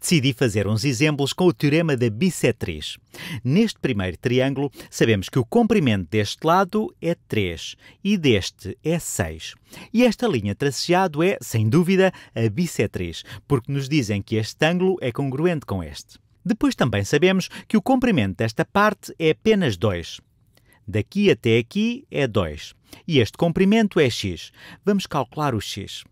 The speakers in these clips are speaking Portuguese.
Decidi fazer uns exemplos com o teorema da bissetriz. Neste primeiro triângulo, sabemos que o comprimento deste lado é 3 e deste é 6. E esta linha tracejado é, sem dúvida, a bissetriz, porque nos dizem que este ângulo é congruente com este. Depois também sabemos que o comprimento desta parte é apenas 2. Daqui até aqui é 2. E este comprimento é x. Vamos calcular o x.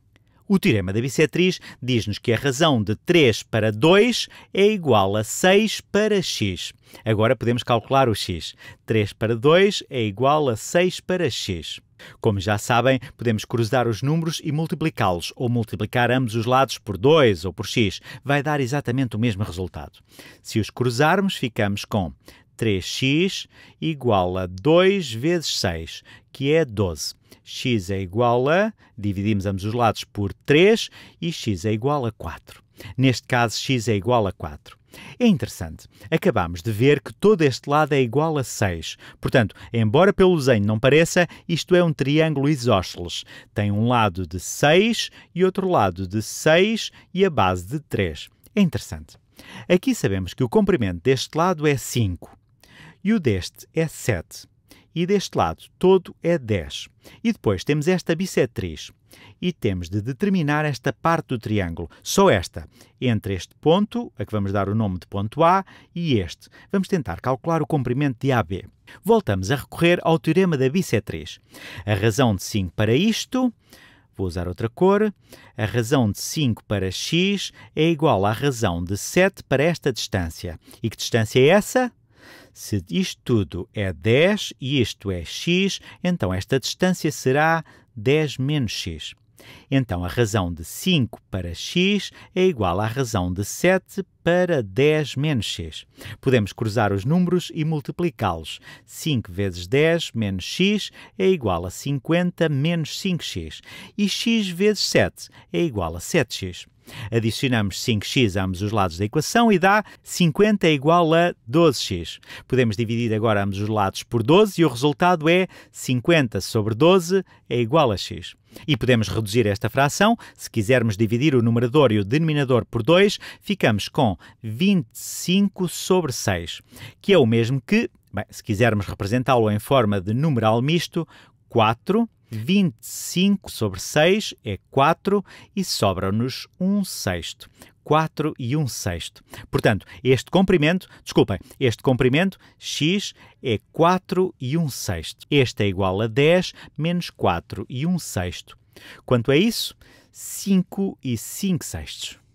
O teorema da bissetriz diz-nos que a razão de 3 para 2 é igual a 6 para x. Agora podemos calcular o x. 3 para 2 é igual a 6 para x. Como já sabem, podemos cruzar os números e multiplicá-los, ou multiplicar ambos os lados por 2 ou por x. Vai dar exatamente o mesmo resultado. Se os cruzarmos, ficamos com 3x igual a 2 vezes 6, que é 12. x é igual a, dividimos ambos os lados por 3 e x é igual a 4. Neste caso, x é igual a 4. É interessante. Acabamos de ver que todo este lado é igual a 6. Portanto, embora pelo desenho não pareça, isto é um triângulo isósceles. Tem um lado de 6 e outro lado de 6 e a base de 3. É interessante. Aqui sabemos que o comprimento deste lado é 5 e o deste é 7. E deste lado todo é 10. E depois temos esta bissetriz. E temos de determinar esta parte do triângulo, só esta, entre este ponto, a que vamos dar o nome de ponto A, e este. Vamos tentar calcular o comprimento de AB. Voltamos a recorrer ao teorema da bissetriz. A razão de 5 para isto vou usar outra cor, a razão de 5 para x é igual à razão de 7 para esta distância. E que distância é essa? Se isto tudo é 10 e isto é x, então esta distância será 10 menos x. Então a razão de 5 para x é igual à razão de 7 para 10 menos x. Podemos cruzar os números e multiplicá-los. 5 vezes 10 menos x é igual a 50 menos 5x. E x vezes 7 é igual a 7x. Adicionamos 5x a ambos os lados da equação e dá 50 igual a 12x. Podemos dividir agora ambos os lados por 12 e o resultado é 50 sobre 12 é igual a x. E podemos reduzir esta fração. Se quisermos dividir o numerador e o denominador por 2, ficamos com 25 sobre 6, que é o mesmo que, bem, se quisermos representá-lo em forma de numeral misto, 4, 25 sobre 6 é 4 e sobra-nos 1 sexto. 4 e 1 sexto. Portanto, este comprimento, desculpem, este comprimento x é 4 e 1 sexto. Este é igual a 10 menos 4 e 1 sexto. Quanto a isso, 5 e 5 sextos.